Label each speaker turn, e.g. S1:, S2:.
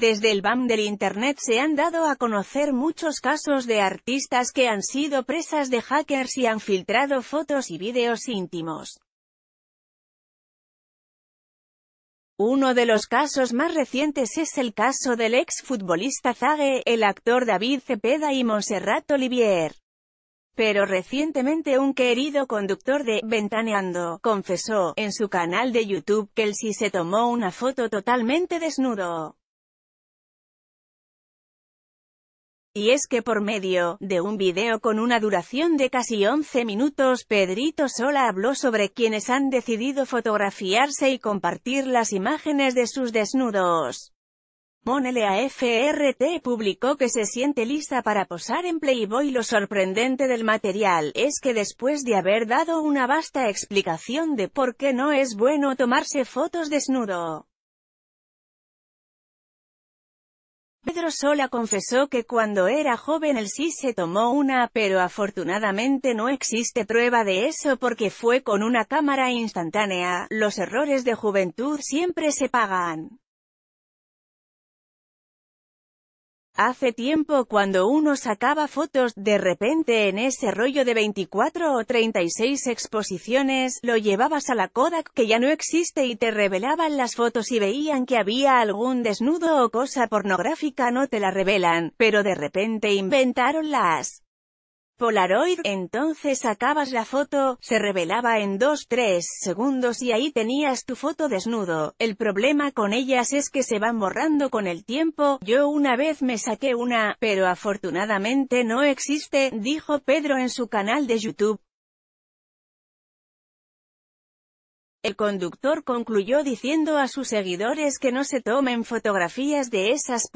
S1: Desde el BAM del Internet se han dado a conocer muchos casos de artistas que han sido presas de hackers y han filtrado fotos y vídeos íntimos. Uno de los casos más recientes es el caso del ex futbolista Zague, el actor David Cepeda y Monserrat Olivier. Pero recientemente un querido conductor de Ventaneando confesó en su canal de YouTube que él sí se tomó una foto totalmente desnudo. Y es que por medio de un video con una duración de casi 11 minutos, Pedrito Sola habló sobre quienes han decidido fotografiarse y compartir las imágenes de sus desnudos. FRT publicó que se siente lista para posar en Playboy. Lo sorprendente del material es que después de haber dado una vasta explicación de por qué no es bueno tomarse fotos desnudo, Pedro Sola confesó que cuando era joven el sí se tomó una, pero afortunadamente no existe prueba de eso porque fue con una cámara instantánea, los errores de juventud siempre se pagan. Hace tiempo cuando uno sacaba fotos, de repente en ese rollo de 24 o 36 exposiciones, lo llevabas a la Kodak que ya no existe y te revelaban las fotos y veían que había algún desnudo o cosa pornográfica no te la revelan, pero de repente inventaron las Polaroid, entonces sacabas la foto, se revelaba en 2-3 segundos y ahí tenías tu foto desnudo. El problema con ellas es que se van borrando con el tiempo, yo una vez me saqué una, pero afortunadamente no existe, dijo Pedro en su canal de YouTube. El conductor concluyó diciendo a sus seguidores que no se tomen fotografías de esas.